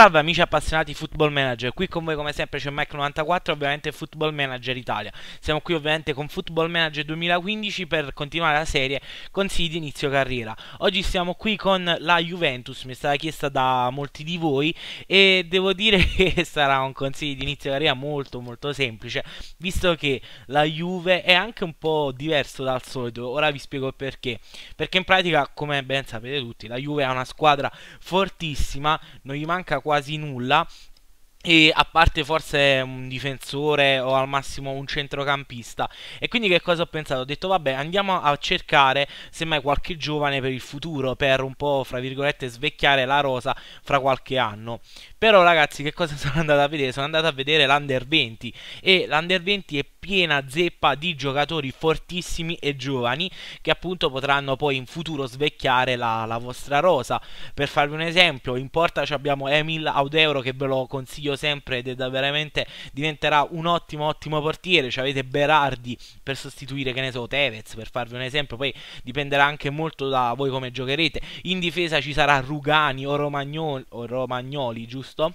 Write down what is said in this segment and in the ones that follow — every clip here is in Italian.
Salve amici appassionati Football Manager, qui con voi come sempre c'è Mike94, ovviamente Football Manager Italia. Siamo qui ovviamente con Football Manager 2015 per continuare la serie consigli di inizio carriera. Oggi siamo qui con la Juventus, mi è stata chiesta da molti di voi e devo dire che sarà un consiglio di inizio carriera molto molto semplice, visto che la Juve è anche un po' diverso dal solito, ora vi spiego perché. Perché in pratica, come ben sapete tutti, la Juve è una squadra fortissima, non gli manca quasi quasi nulla e a parte forse un difensore o al massimo un centrocampista e quindi che cosa ho pensato? Ho detto vabbè andiamo a cercare semmai qualche giovane per il futuro per un po' fra virgolette svecchiare la rosa fra qualche anno però ragazzi che cosa sono andato a vedere? Sono andato a vedere l'Under 20 e l'Under 20 è piena zeppa di giocatori fortissimi e giovani che appunto potranno poi in futuro svecchiare la, la vostra rosa. Per farvi un esempio, in porta abbiamo Emil Audeuro che ve lo consiglio sempre ed è veramente diventerà un ottimo ottimo portiere. Ci avete Berardi per sostituire che ne so Tevez per farvi un esempio, poi dipenderà anche molto da voi come giocherete. In difesa ci sarà Rugani o Romagnoli, o Romagnoli giusto? giusto?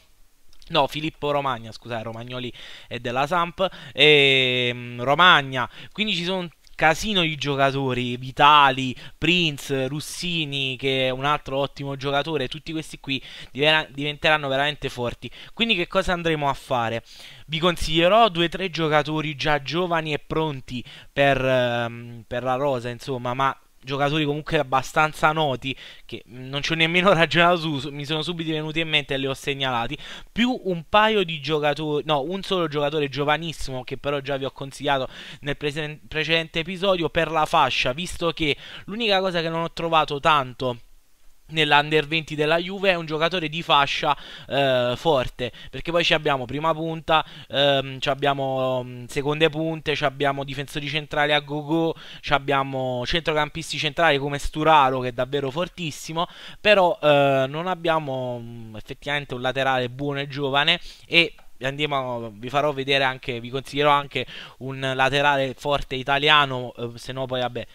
No, Filippo Romagna, scusate, eh, Romagnoli è della Samp, e, ehm, Romagna, quindi ci sono casino di giocatori, Vitali, Prince, Russini, che è un altro ottimo giocatore, tutti questi qui diventeranno veramente forti. Quindi che cosa andremo a fare? Vi consiglierò due o tre giocatori già giovani e pronti per, ehm, per la rosa, insomma, ma giocatori comunque abbastanza noti che non ci ho nemmeno ragionato su, mi sono subito venuti in mente e li ho segnalati, più un paio di giocatori, no, un solo giocatore giovanissimo che però già vi ho consigliato nel pre- precedente episodio per la fascia, visto che l'unica cosa che non ho trovato tanto nell'under 20 della Juve è un giocatore di fascia eh, forte perché poi ci abbiamo prima punta ehm, abbiamo mm, seconde punte abbiamo difensori centrali a gogo abbiamo centrocampisti centrali come Sturaro che è davvero fortissimo però eh, non abbiamo mm, effettivamente un laterale buono e giovane e andiamo, vi farò vedere anche, vi consiglierò anche un laterale forte italiano, eh, se no poi vabbè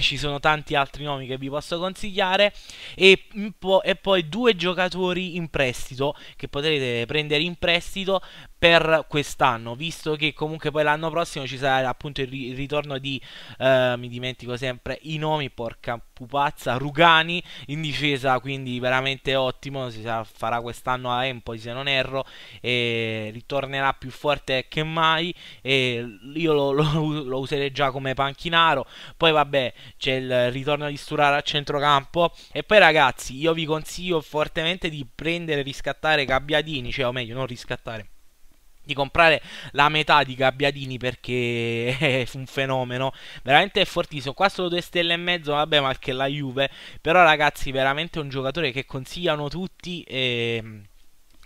ci sono tanti altri nomi che vi posso consigliare e, po e, poi due giocatori in prestito che potrete prendere in prestito per quest'anno, visto che comunque poi l'anno prossimo ci sarà appunto il, ritorno di, eh, mi dimentico sempre i nomi, porca pupazza, Rugani in difesa, quindi veramente ottimo, si farà quest'anno a Empoli se non erro, e ritornerà più forte che mai, e io lo, lo, lo userei già come panchinaro, poi vabbè c'è il ritorno di Sturare a centrocampo, e poi ragazzi io vi consiglio fortemente di prendere e riscattare Gabbiadini, cioè o meglio non riscattare di comprare la metà di Gabbiadini perché è un fenomeno veramente è fortissimo qua solo due stelle e mezzo vabbè ma che la Juve però ragazzi veramente è un giocatore che consigliano tutti e ehm,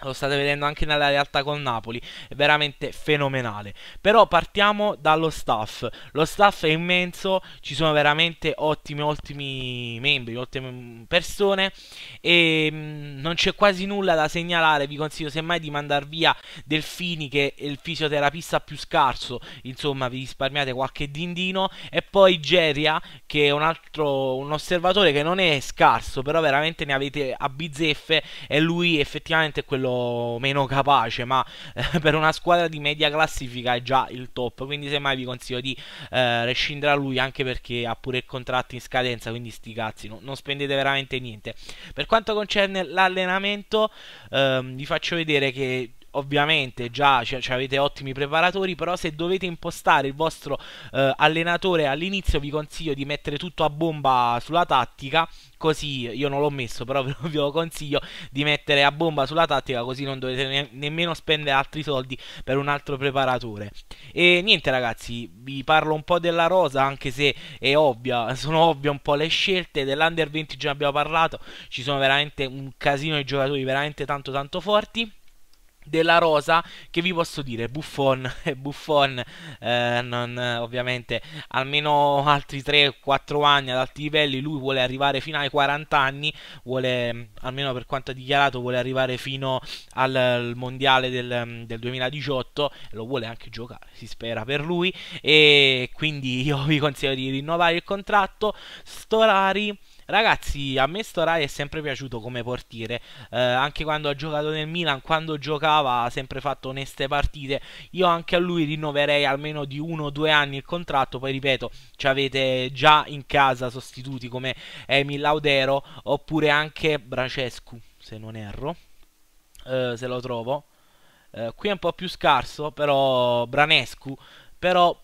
lo state vedendo anche nella realtà con Napoli, è veramente fenomenale. Però partiamo dallo staff. Lo staff è immenso, ci sono veramente ottimi, ottimi membri, ottime persone e mm, non c'è quasi nulla da segnalare. Vi consiglio semmai di mandar via Delfini che è il fisioterapista più scarso, insomma vi risparmiate qualche dindino e poi Geria che è un altro un osservatore che non è scarso, però veramente ne avete a bizzeffe e lui effettivamente è quello quello meno capace, ma eh, per una squadra di media classifica è già il top, quindi semmai vi consiglio di eh, rescindere a lui anche perché ha pure il contratto in scadenza, quindi sti cazzi, no, non spendete veramente niente. Per quanto concerne l'allenamento, ehm, vi faccio vedere che ovviamente già cioè, cioè avete ottimi preparatori, però se dovete impostare il vostro eh, allenatore all'inizio vi consiglio di mettere tutto a bomba sulla tattica, così io non l'ho messo, però ve lo consiglio di mettere a bomba sulla tattica così non dovete ne- nemmeno spendere altri soldi per un altro preparatore. E niente ragazzi, vi parlo un po' della rosa, anche se è ovvia, sono ovvie un po' le scelte, dell'Under 20 già abbiamo parlato, ci sono veramente un casino di giocatori veramente tanto tanto forti della rosa che vi posso dire Buffon eh, Buffon eh, non, ovviamente almeno altri 3-4 anni ad alti livelli lui vuole arrivare fino ai 40 anni vuole mm, almeno per quanto ha dichiarato vuole arrivare fino al, al mondiale del, mm, del, 2018 lo vuole anche giocare si spera per lui e quindi io vi consiglio di rinnovare il contratto Storari Ragazzi, a me Storai è sempre piaciuto come portiere, eh, anche quando ha giocato nel Milan, quando giocava ha sempre fatto oneste partite. Io anche a lui rinnoverei almeno di uno o due anni il contratto, poi ripeto, ci avete già in casa sostituti come Emil Laudero oppure anche Bracescu, se non erro, eh, se lo trovo. Eh, qui è un po' più scarso, però Branescu, però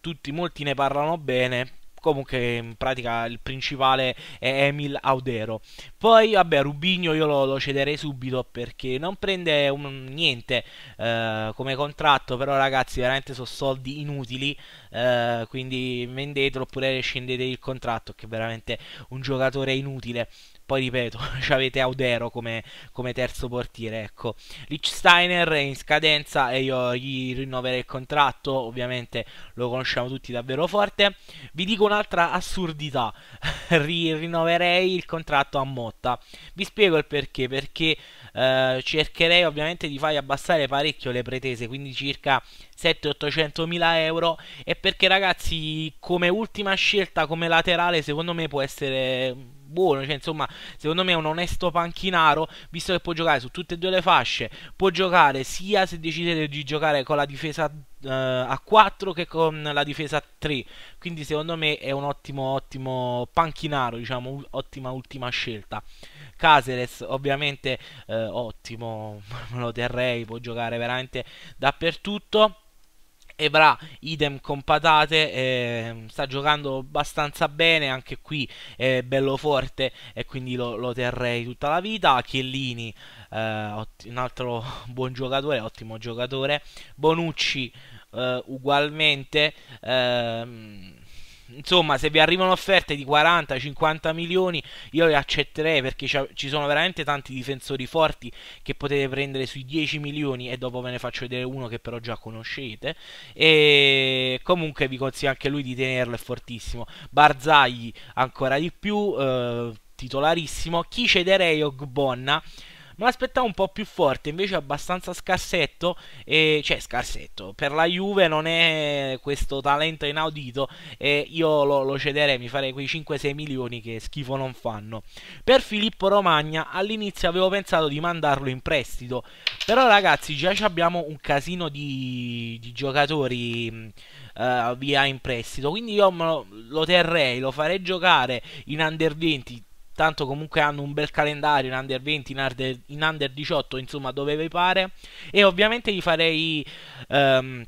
tutti, molti ne parlano bene, comunque in pratica il principale è Emil Audero. Poi vabbè Rubigno io lo, lo cederei subito perché non prende un, niente eh, come contratto, però ragazzi veramente sono soldi inutili, eh, quindi vendetelo oppure scendete il contratto che è veramente un giocatore inutile. Poi ripeto, avete Audero come, come, terzo portiere, ecco. Lichsteiner è in scadenza e io gli rinnoverei il contratto, ovviamente lo conosciamo tutti davvero forte. Vi dico un'altra assurdità, rinnoverei il contratto a Motta. Vi spiego il perché, perché eh, cercherei ovviamente di fargli abbassare parecchio le pretese, quindi circa 700-800 mila euro e perché ragazzi come ultima scelta come laterale secondo me può essere buono, cioè insomma, secondo me è un onesto panchinaro, visto che può giocare su tutte e due le fasce, può giocare sia se decidete di giocare con la difesa eh, a 4 che con la difesa a 3, quindi secondo me è un ottimo ottimo panchinaro, diciamo, ottima ultima scelta. Caseres ovviamente eh, ottimo, me lo terrei, può giocare veramente dappertutto. Ebra idem con patate, eh, sta giocando abbastanza bene, anche qui è bello forte e quindi lo, lo terrei tutta la vita. Chiellini, eh, un altro buon giocatore, ottimo giocatore. Bonucci eh, ugualmente. Ehm, insomma, se vi arrivano offerte di 40-50 milioni, io le accetterei perché ci sono veramente tanti difensori forti che potete prendere sui 10 milioni e dopo ve ne faccio vedere uno che però già conoscete. E comunque vi consiglio anche lui di tenerlo, è fortissimo. Barzagli ancora di più, eh, titolarissimo. Chi cederei Ogbonna? Me l'aspettavo un po' più forte, invece abbastanza scarsetto, e, cioè scarsetto, per la Juve non è questo talento inaudito e io lo, lo cederei, mi farei quei 5-6 milioni che schifo non fanno. Per Filippo Romagna all'inizio avevo pensato di mandarlo in prestito, però ragazzi già abbiamo un casino di, di giocatori uh, via in prestito, quindi io lo, lo terrei, lo farei giocare in under 20 tanto comunque hanno un bel calendario in under 20, in under, in under 18, insomma dove vi pare. E ovviamente gli farei... Um,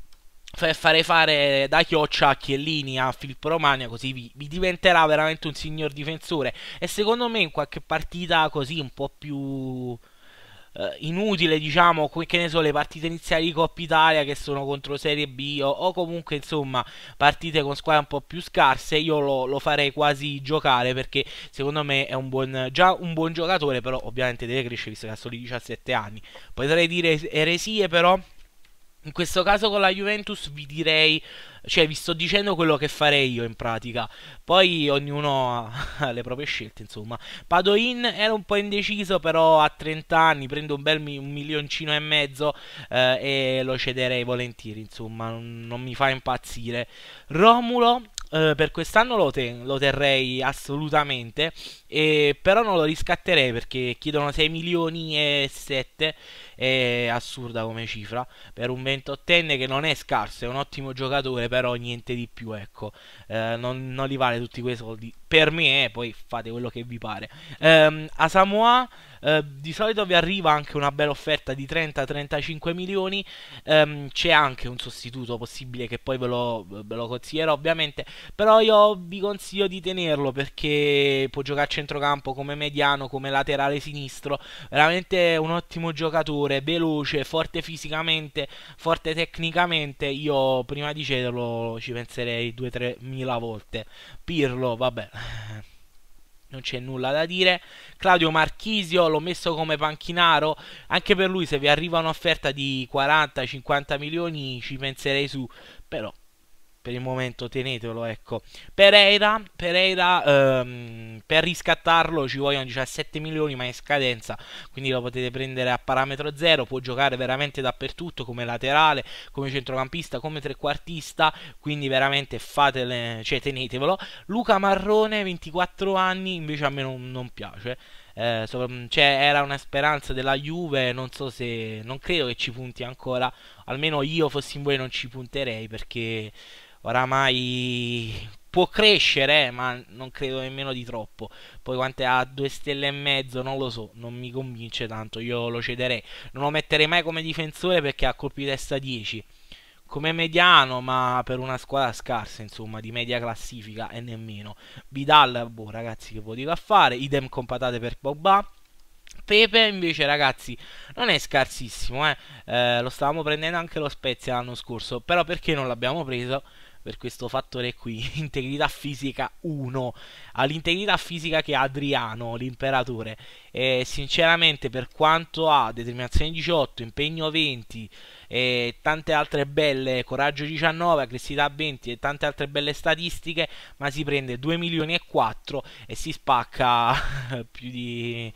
farei fare da chioccia a Chiellini a Filippo Romagna così vi, vi, diventerà veramente un signor difensore e secondo me in qualche partita così un po' più eh, inutile, diciamo, che ne so, le partite iniziali di Coppa Italia che sono contro Serie B o, o comunque, insomma, partite con squadre un po' più scarse, io lo, lo, farei quasi giocare perché secondo me è un buon, già un buon giocatore, però ovviamente deve crescere visto che ha soli 17 anni. Potrei dire eresie, però in questo caso con la Juventus vi direi, cioè vi sto dicendo quello che farei io in pratica. Poi ognuno ha le proprie scelte, insomma. Padoin era un po' indeciso, però a 30 anni prendo un bel mi- un milioncino e mezzo eh, e lo cederei volentieri, insomma, non, non mi fa impazzire. Romulo eh, per quest'anno lo, ten- lo terrei assolutamente, eh, però non lo riscatterei perché chiedono 6 milioni e 7, è assurda come cifra, per un 28enne che non è scarso, è un ottimo giocatore, però niente di più, ecco, eh, non, non li vale tutti quei soldi per me, poi fate quello che vi pare. Um, a Samoa uh, di solito vi arriva anche una bella offerta di 30-35 milioni, um, c'è anche un sostituto possibile che poi ve lo, ve lo, consiglierò ovviamente, però io vi consiglio di tenerlo perché può giocare a centrocampo come mediano, come laterale sinistro, veramente un ottimo giocatore, veloce, forte fisicamente, forte tecnicamente, io prima di cederlo ci penserei 2-3 mila volte. Pirlo, vabbè eh, non c'è nulla da dire. Claudio Marchisio l'ho messo come panchinaro, anche per lui se vi arriva un'offerta di 40-50 milioni ci penserei su, però per il momento tenetelo, ecco. Pereira, Pereira ehm, per riscattarlo ci vogliono 17 milioni, ma è in scadenza, quindi lo potete prendere a parametro zero, può giocare veramente dappertutto, come laterale, come centrocampista, come trequartista, quindi veramente fatele, cioè tenetevelo. Luca Marrone, 24 anni, invece a me non, non piace. Eh, so, mm, cioè, era una speranza della Juve, non so se non credo che ci punti ancora, almeno io fossi in voi non ci punterei perché oramai può crescere, eh, ma non credo nemmeno di troppo. Poi quante ha due stelle e mezzo, non lo so, non mi convince tanto, io lo cederei. Non lo metterei mai come difensore perché ha colpi di testa 10. Come mediano, ma per una squadra scarsa, insomma, di media classifica e nemmeno. Vidal, boh, ragazzi, che vuol dire a fare? Idem con patate per Bobba. Pepe invece ragazzi non è scarsissimo eh? Eh, lo stavamo prendendo anche lo Spezia l'anno scorso però perché non l'abbiamo preso per questo fattore qui, integrità fisica 1, all'integrità fisica che ha Adriano, l'imperatore. E eh, sinceramente per quanto ha determinazione 18, impegno 20, e tante altre belle, Coraggio 19, Aggressività 20 e tante altre belle statistiche, ma si prende 2 milioni e 4 e si spacca più di,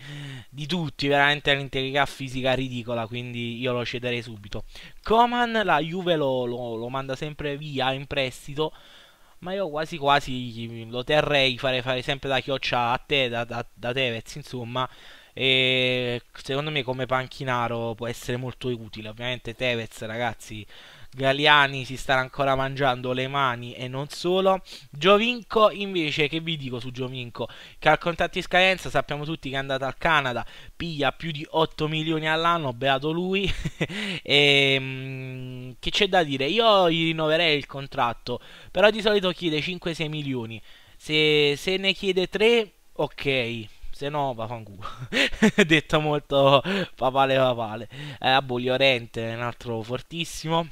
di tutti, veramente l'integrità fisica ridicola, quindi io lo cederei subito. Coman la Juve lo, lo, lo manda sempre via in prestito ma io quasi quasi lo terrei fare, fare sempre da chioccia a te, da, da, da Tevez, insomma, e secondo me come panchinaro può essere molto utile. Ovviamente Tevez, ragazzi, Galiani si stanno ancora mangiando le mani e non solo. Giovinco invece, che vi dico su Giovinco? Che al contratto di scadenza sappiamo tutti che è andato al Canada, piglia più di 8 milioni all'anno, beato lui. e, ehm, che c'è da dire? Io gli rinnoverei il contratto, però di solito chiede 5-6 milioni. Se, se ne chiede 3, ok se no vaffanculo. Detto molto papale papale. Eh, Abbigliorente, un altro fortissimo.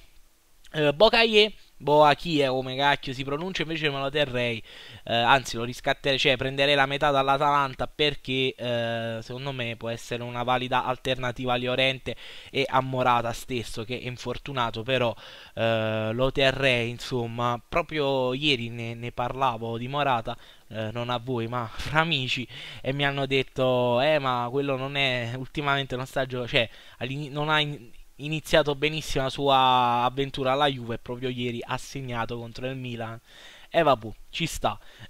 Eh, Bocaie Boachie come cacchio si pronuncia, invece me lo terrei, eh, anzi lo riscatterei, cioè prenderei la metà dall'Atalanta perché eh, secondo me può essere una valida alternativa a Liorente e a Morata stesso che è infortunato, però eh, lo terrei insomma, proprio ieri ne, ne parlavo di Morata, eh, non a voi ma fra amici e mi hanno detto eh ma quello non è ultimamente non sta giocando cioè non ha in- iniziato benissimo la sua avventura alla Juve, proprio ieri ha segnato contro il Milan. E vabbè, ci sta.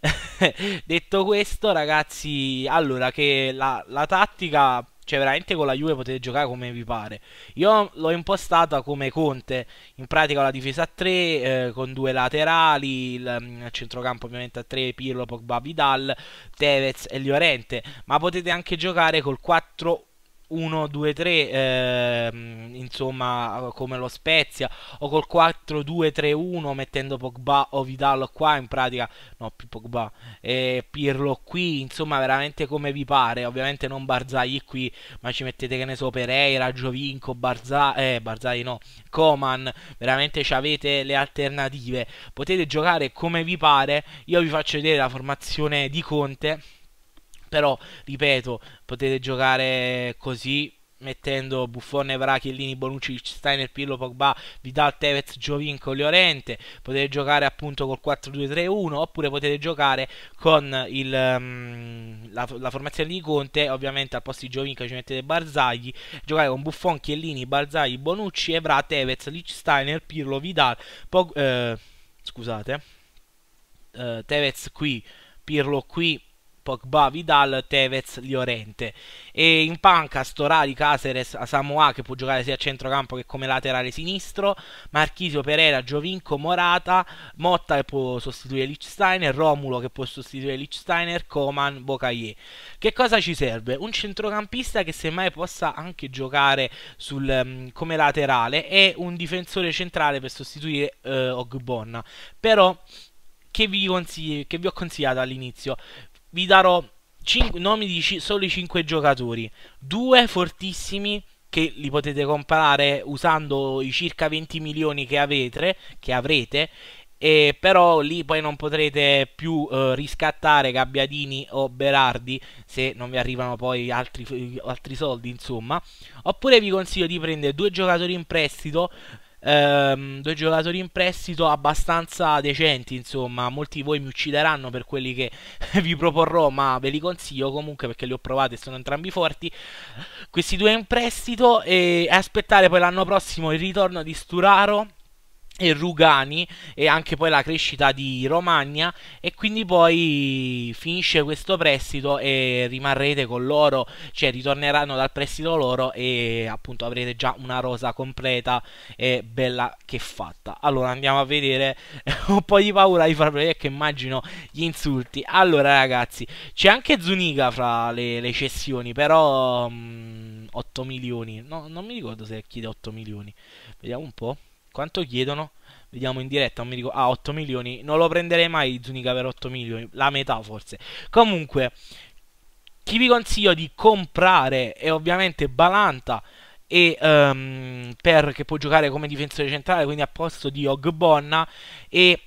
Detto questo, ragazzi, allora che la, la tattica cioè, veramente con la Juve potete giocare come vi pare. Io l'ho impostata come Conte. In pratica la difesa a 3, eh, con due laterali, il, il, mm, centrocampo ovviamente a 3, Pirlo, Pogba, Vidal, Tevez e Liorente. Ma potete anche giocare col 4 1, 2, 3, ehm, insomma, come lo Spezia, o col 4, 2, 3, 1, mettendo Pogba o Vidal qua, in pratica, no, più Pogba, eh, Pirlo qui, insomma, veramente come vi pare, ovviamente non Barzagli qui, ma ci mettete che ne so, Pereira, Giovinco, Barzagli, eh, Barzagli no, Coman, veramente ci avete le alternative, potete giocare come vi pare, io vi faccio vedere la formazione di Conte, però, ripeto, potete giocare così mettendo Buffon, Evra, Chiellini, Bonucci, Steiner, Pirlo, Pogba, Vidal, Tevez, Giovinco, Llorente, potete giocare appunto col 4-2-3-1 oppure potete giocare con il, mm, la, la, formazione di Conte, ovviamente al posto di Giovinco ci mettete Barzagli, giocare con Buffon, Chiellini, Barzagli, Bonucci, Evra, Tevez, Lichsteiner, Pirlo, Vidal, Pog, eh, scusate, eh, Tevez qui, Pirlo qui, Pogba, Vidal, Tevez, Liorente. E in panca Storari, Caseres, Samoa che può giocare sia a centrocampo che come laterale sinistro, Marchisio, Pereira, Giovinco, Morata, Motta che può sostituire Lichsteiner, Romulo che può sostituire Lichsteiner, Coman, Bocaie. Che cosa ci serve? Un centrocampista che semmai possa anche giocare sul, um, come laterale e un difensore centrale per sostituire uh, Ogbonna. Però che vi, che vi ho consigliato all'inizio vi darò 5, nomi di c- soli 5 giocatori, due fortissimi che li potete comprare usando i circa 20 milioni che avete, che avrete, e però lì poi non potrete più eh, riscattare Gabbiadini o Berardi se non vi arrivano poi altri, altri soldi, insomma. Oppure vi consiglio di prendere due giocatori in prestito ehm, due giocatori in prestito abbastanza decenti, insomma, molti di voi mi uccideranno per quelli che vi proporrò, ma ve li consiglio comunque perché li ho provati e sono entrambi forti. Questi due in prestito e aspettare poi l'anno prossimo il ritorno di Sturaro e Rugani e anche poi la crescita di Romagna e quindi poi finisce questo prestito e rimarrete con loro, cioè ritorneranno dal prestito loro e appunto avrete già una rosa completa e bella che fatta. Allora andiamo a vedere, ho un po' di paura di farlo vedere che immagino gli insulti. Allora ragazzi, c'è anche Zuniga fra le, le cessioni, però mh, mm, 8 milioni, no, non mi ricordo se chiede 8 milioni, vediamo un po'. Quanto chiedono? Vediamo in diretta, non mi dico, ah 8 milioni, non lo prenderei mai Zuniga per 8 milioni, la metà forse. Comunque, chi vi consiglio di comprare è ovviamente Balanta, e um, per, che può giocare come difensore centrale, quindi a posto di Ogbonna e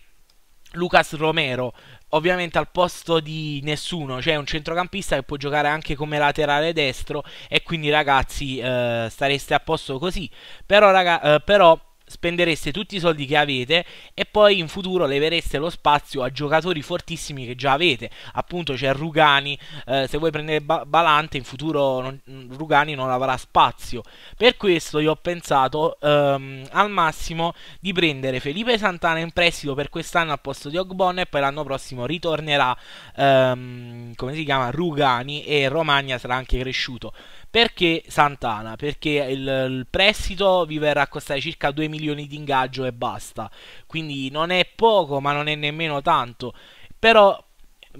Lucas Romero. Ovviamente al posto di nessuno, cioè un centrocampista che può giocare anche come laterale destro e quindi ragazzi eh, stareste a posto così. Però, raga, eh, però spendereste tutti i soldi che avete e poi in futuro levereste lo spazio a giocatori fortissimi che già avete. Appunto c'è Rugani, eh, se vuoi prendere ba- Balante in futuro non, Rugani non avrà spazio. Per questo io ho pensato ehm, al massimo di prendere Felipe Santana in prestito per quest'anno al posto di Ogbon e poi l'anno prossimo ritornerà ehm, come si chiama Rugani e Romagna sarà anche cresciuto. Perché Santana? Perché il, il prestito vi verrà a costare circa 2 milioni di ingaggio e basta. Quindi non è poco, ma non è nemmeno tanto. Però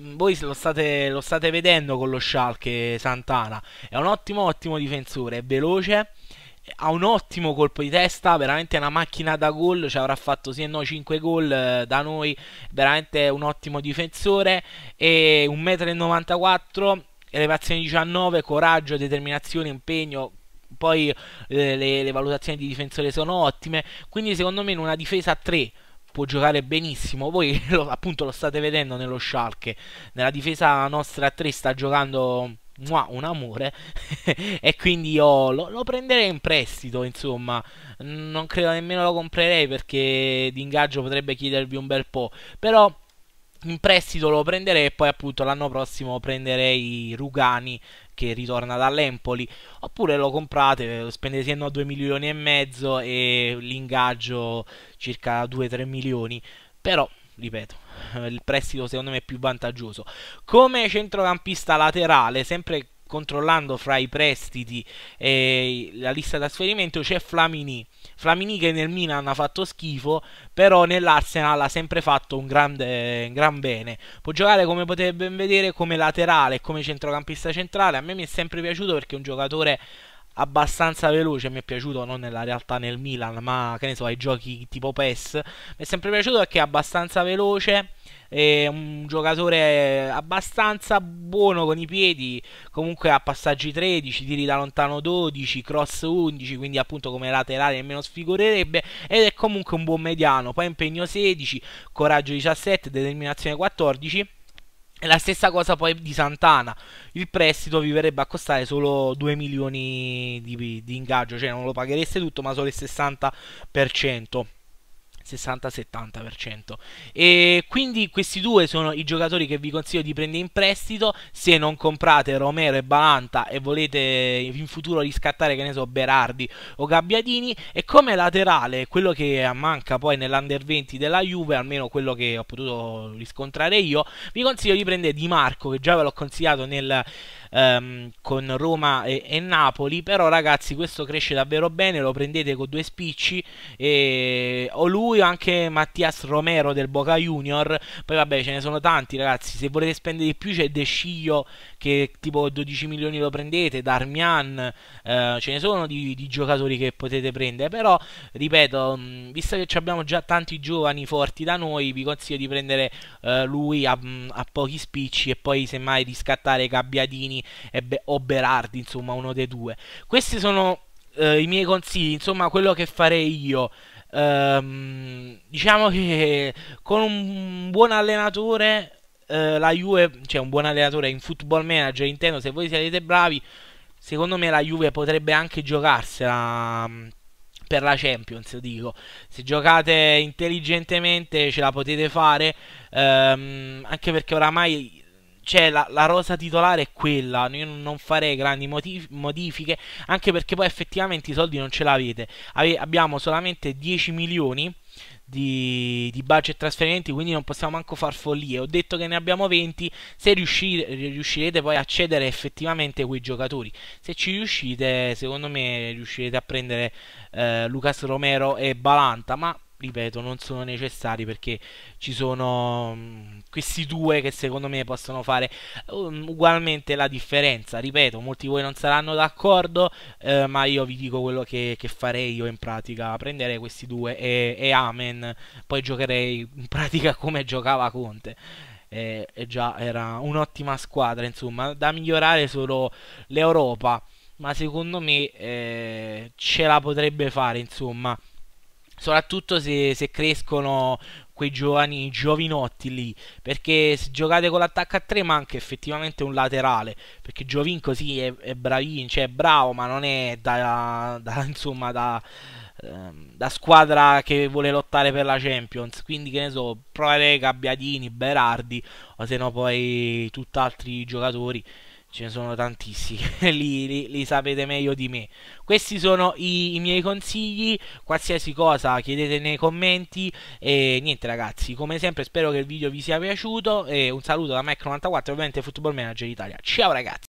mm, voi lo state, lo state vedendo con lo Schalke Santana. È un ottimo, ottimo difensore, è veloce ha un ottimo colpo di testa, veramente una macchina da gol, ci avrà fatto sì e no 5 gol eh, da noi, veramente un ottimo difensore e 1,94 m elevazione 19, coraggio, determinazione, impegno, poi eh, le, le, valutazioni di difensore sono ottime, quindi secondo me in una difesa a 3 può giocare benissimo, voi lo, appunto lo state vedendo nello Schalke, nella difesa nostra a 3 sta giocando mua, un amore e quindi io lo, lo, prenderei in prestito insomma non credo nemmeno lo comprerei perché d'ingaggio potrebbe chiedervi un bel po' però in prestito lo prenderei e poi appunto l'anno prossimo prenderei Rugani che ritorna dall'Empoli oppure lo comprate spendete no 2 milioni e mezzo e l'ingaggio circa 2-3 milioni però ripeto eh, il prestito secondo me è più vantaggioso come centrocampista laterale sempre controllando fra i prestiti e la lista di trasferimento c'è Flamini Flaminiche nel Milan ha fatto schifo, però nell'Arsenal ha sempre fatto un, grande, un gran bene. Può giocare come potete ben vedere come laterale e come centrocampista centrale. A me mi è sempre piaciuto perché è un giocatore abbastanza veloce, mi è piaciuto non nella realtà nel Milan, ma che ne so, ai giochi tipo PES, mi è sempre piaciuto perché è abbastanza veloce è un giocatore abbastanza buono con i piedi, comunque ha passaggi 13, tiri da lontano 12, cross 11, quindi appunto come laterale nemmeno sfigurerebbe ed è comunque un buon mediano, poi impegno 16, coraggio 17, determinazione 14. E la stessa cosa poi di Santana, il prestito vi verrebbe a costare solo 2 milioni di, di ingaggio, cioè non lo paghereste tutto ma solo il 60%. 60-70%. E quindi questi due sono i giocatori che vi consiglio di prendere in prestito se non comprate Romero e Balanta e volete in futuro riscattare, che ne so, Berardi o Gabbiadini. E come laterale, quello che manca poi nell'under 20 della Juve, almeno quello che ho potuto riscontrare io, vi consiglio di prendere Di Marco, che già ve l'ho consigliato nel ehm, con Roma e, e, Napoli, però ragazzi questo cresce davvero bene, lo prendete con due spicci, e... o lui o anche Mattias Romero del Boca Junior, poi vabbè ce ne sono tanti ragazzi, se volete spendere di più c'è De Sciglio che tipo 12 milioni lo prendete, Darmian, eh, ce ne sono di, di, giocatori che potete prendere, però ripeto, mm, visto che abbiamo già tanti giovani forti da noi, vi consiglio di prendere eh, lui a, mm, a, pochi spicci e poi semmai di scattare Gabbiadini Be- o Berardi, insomma uno dei due. Questi sono eh, i miei consigli, insomma quello che farei io. Ehm, diciamo che con un buon allenatore eh, la Juve, cioè un buon allenatore in football manager intendo se voi siete bravi, secondo me la Juve potrebbe anche giocarsela mm, per la Champions, dico. Se giocate intelligentemente ce la potete fare, ehm, anche perché oramai cioè, la, la, rosa titolare è quella, io non farei grandi motif- modifiche, anche perché poi effettivamente i soldi non ce l'avete. Ave- abbiamo solamente 10 milioni di, di budget trasferimenti, quindi non possiamo manco far follie. Ho detto che ne abbiamo 20, se riuscire, riuscirete poi a cedere effettivamente quei giocatori. Se ci riuscite, secondo me riuscirete a prendere eh, Lucas Romero e Balanta, ma ripeto, non sono necessari perché ci sono mm, questi due che secondo me possono fare um, ugualmente la differenza. Ripeto, molti di voi non saranno d'accordo, eh, ma io vi dico quello che, che, farei io in pratica. Prenderei questi due e, e amen, poi giocherei in pratica come giocava Conte. E, eh, e eh, già era un'ottima squadra, insomma, da migliorare solo l'Europa, ma secondo me eh, ce la potrebbe fare, insomma soprattutto se, se, crescono quei giovani giovinotti lì perché se giocate con l'attacco a 3 manca effettivamente un laterale perché Giovinco sì è, è bravino cioè è bravo ma non è da, da insomma da, ehm, da squadra che vuole lottare per la Champions quindi che ne so proverei Gabbiadini, Berardi o se no poi tutt'altri giocatori ce ne sono tantissimi, li, li, li, sapete meglio di me. Questi sono i, i, miei consigli, qualsiasi cosa chiedete nei commenti e niente ragazzi, come sempre spero che il video vi sia piaciuto e un saluto da Mac94 ovviamente Football Manager Italia. Ciao ragazzi!